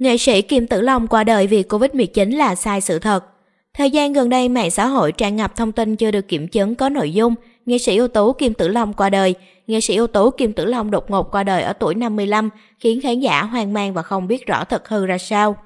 Nghệ sĩ Kim Tử Long qua đời vì Covid-19 là sai sự thật. Thời gian gần đây mạng xã hội tràn ngập thông tin chưa được kiểm chứng có nội dung nghệ sĩ ưu tú Kim Tử Long qua đời. Nghệ sĩ ưu tú Kim Tử Long đột ngột qua đời ở tuổi 55 khiến khán giả hoang mang và không biết rõ thật hư ra sao.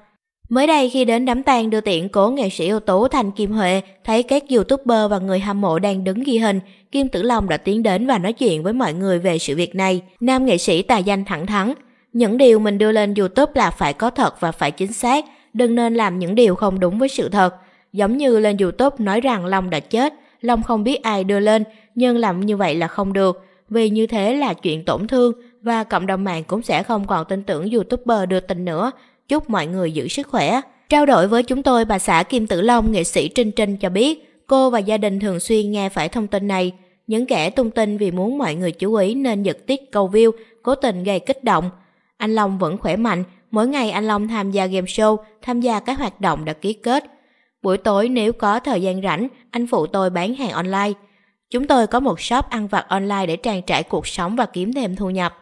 Mới đây khi đến đám tang đưa tiễn cố nghệ sĩ ưu tú Thành Kim Huệ, thấy các youtuber và người hâm mộ đang đứng ghi hình, Kim Tử Long đã tiến đến và nói chuyện với mọi người về sự việc này. Nam nghệ sĩ tài danh thẳng thắn, những điều mình đưa lên YouTube là phải có thật và phải chính xác, đừng nên làm những điều không đúng với sự thật. Giống như lên YouTube nói rằng Long đã chết, Long không biết ai đưa lên, nhưng làm như vậy là không được, vì như thế là chuyện tổn thương và cộng đồng mạng cũng sẽ không còn tin tưởng YouTuber đưa tình nữa. Chúc mọi người giữ sức khỏe. Trao đổi với chúng tôi bà xã Kim Tử Long, nghệ sĩ Trinh Trinh cho biết, cô và gia đình thường xuyên nghe phải thông tin này. Những kẻ tung tin vì muốn mọi người chú ý nên giật tít câu view, cố tình gây kích động. Anh Long vẫn khỏe mạnh, mỗi ngày anh Long tham gia game show, tham gia các hoạt động đã ký kết. Buổi tối nếu có thời gian rảnh, anh phụ tôi bán hàng online. Chúng tôi có một shop ăn vặt online để trang trải cuộc sống và kiếm thêm thu nhập.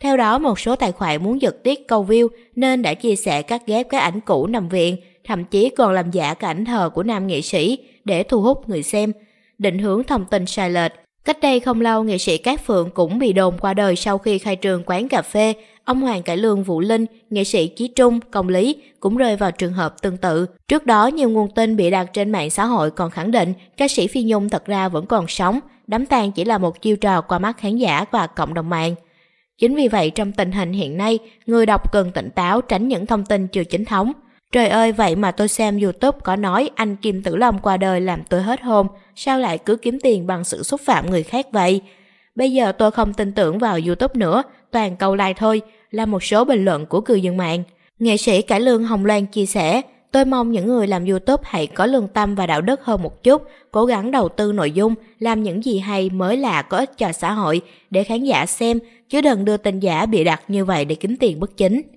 Theo đó, một số tài khoản muốn giật tiết câu view nên đã chia sẻ cắt ghép các ảnh cũ nằm viện, thậm chí còn làm giả cả ảnh thờ của nam nghệ sĩ để thu hút người xem, định hướng thông tin sai lệch. Cách đây không lâu, nghệ sĩ Cát Phượng cũng bị đồn qua đời sau khi khai trường quán cà phê. Ông Hoàng Cải Lương Vũ Linh, nghệ sĩ Chí Trung, Công Lý cũng rơi vào trường hợp tương tự. Trước đó, nhiều nguồn tin bị đặt trên mạng xã hội còn khẳng định ca sĩ Phi Nhung thật ra vẫn còn sống, đám tang chỉ là một chiêu trò qua mắt khán giả và cộng đồng mạng. Chính vì vậy, trong tình hình hiện nay, người đọc cần tỉnh táo tránh những thông tin chưa chính thống, Trời ơi, vậy mà tôi xem YouTube có nói anh Kim Tử Long qua đời làm tôi hết hồn, sao lại cứ kiếm tiền bằng sự xúc phạm người khác vậy? Bây giờ tôi không tin tưởng vào YouTube nữa, toàn câu like thôi, là một số bình luận của cư dân mạng. Nghệ sĩ Cải Lương Hồng Loan chia sẻ, tôi mong những người làm YouTube hãy có lương tâm và đạo đức hơn một chút, cố gắng đầu tư nội dung, làm những gì hay mới lạ có ích cho xã hội để khán giả xem, chứ đừng đưa tin giả bị đặt như vậy để kiếm tiền bất chính.